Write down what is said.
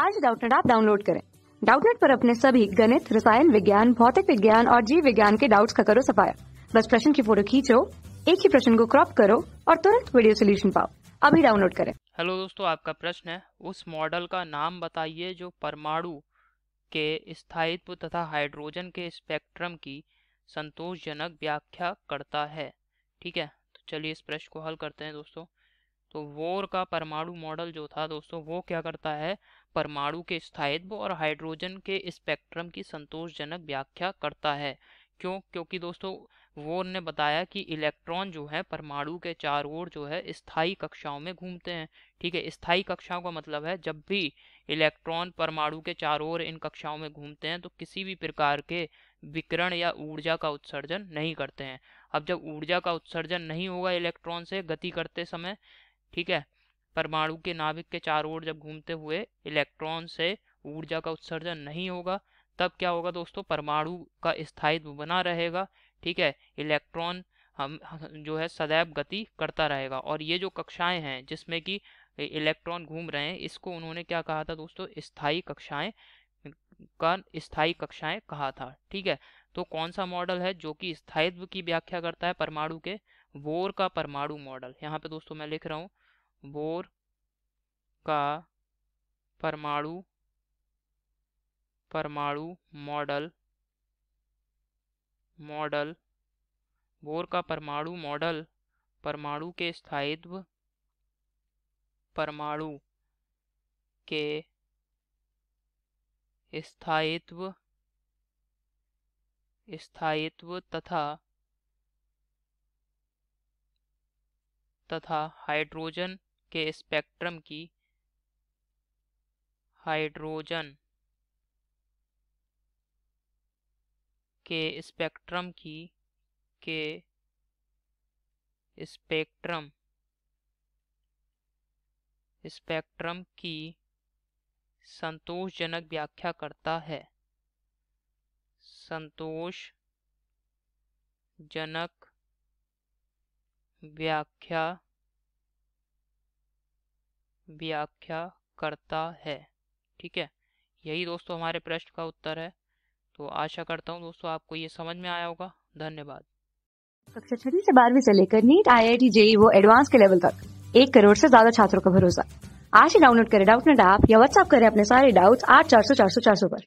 आज डाउटनेट आप डाउनलोड करें डाउटनेट पर अपने सभी गणित रसायन विज्ञान भौतिक विज्ञान और जीव विज्ञान के डाउट्स का करो सफाया बस प्रश्न की फोटो खींचो एक ही प्रश्न को क्रॉप करो और तुरंत वीडियो सोल्यूशन पाओ अभी डाउनलोड करें हेलो दोस्तों आपका प्रश्न है उस मॉडल का नाम बताइए जो परमाणु के स्थायित्व तथा हाइड्रोजन के स्पेक्ट्रम की संतोषजनक व्याख्या करता है ठीक है तो चलिए इस प्रश्न को हल करते हैं दोस्तों तो वोर का परमाणु मॉडल जो था दोस्तों वो क्या करता है परमाणु के स्थायित्व और हाइड्रोजन के स्पेक्ट्रम की संतोषजनक व्याख्या करता है क्यों क्योंकि दोस्तों वोर ने बताया कि इलेक्ट्रॉन जो है परमाणु के चार ओर जो है स्थायी कक्षाओं में घूमते हैं ठीक है स्थायी कक्षाओं का मतलब है जब भी इलेक्ट्रॉन परमाणु के चार ओर इन कक्षाओं में घूमते हैं तो किसी भी प्रकार के विकिरण या ऊर्जा का उत्सर्जन नहीं करते हैं अब जब ऊर्जा का उत्सर्जन नहीं होगा इलेक्ट्रॉन से गति करते समय ठीक है परमाणु के नाभिक के चारों ओर जब घूमते हुए इलेक्ट्रॉन से ऊर्जा का उत्सर्जन नहीं होगा तब क्या होगा दोस्तों परमाणु का स्थायित्व बना रहेगा ठीक है इलेक्ट्रॉन हम जो है सदैव गति करता रहेगा और ये जो कक्षाएं हैं जिसमें कि इलेक्ट्रॉन घूम रहे हैं इसको उन्होंने क्या कहा था दोस्तों स्थायी कक्षाएं का स्थायी कक्षाएं कहा था ठीक है तो कौन सा मॉडल है जो कि स्थायित्व की व्याख्या करता है परमाणु के वोर का परमाणु मॉडल यहाँ पे दोस्तों मैं लिख रहा हूँ वोर का परमाणु परमाणु मॉडल मॉडल बोर का परमाणु मॉडल परमाणु के स्थायित्व परमाणु के स्थायित्व स्थायित्व तथा तथा हाइड्रोजन के स्पेक्ट्रम की हाइड्रोजन के स्पेक्ट्रम की के स्पेक्ट्रम स्पेक्ट्रम की संतोषजनक व्याख्या करता है संतोष जनक व्याख्या व्याख्या करता है ठीक है यही दोस्तों हमारे प्रश्न का उत्तर है तो आशा करता हूँ दोस्तों आपको ये समझ में आया होगा धन्यवाद कक्षा छठी से बारहवीं से लेकर नीट आई आई टी वो एडवांस के लेवल तक एक करोड़ से ज्यादा छात्रों का भरोसा आज ही डाउनलोड करें डाउट नेट ऐप या व्हाट्सअप करें अपने सारे डाउट्स आठ चार सौ चार सौ चार सौ पर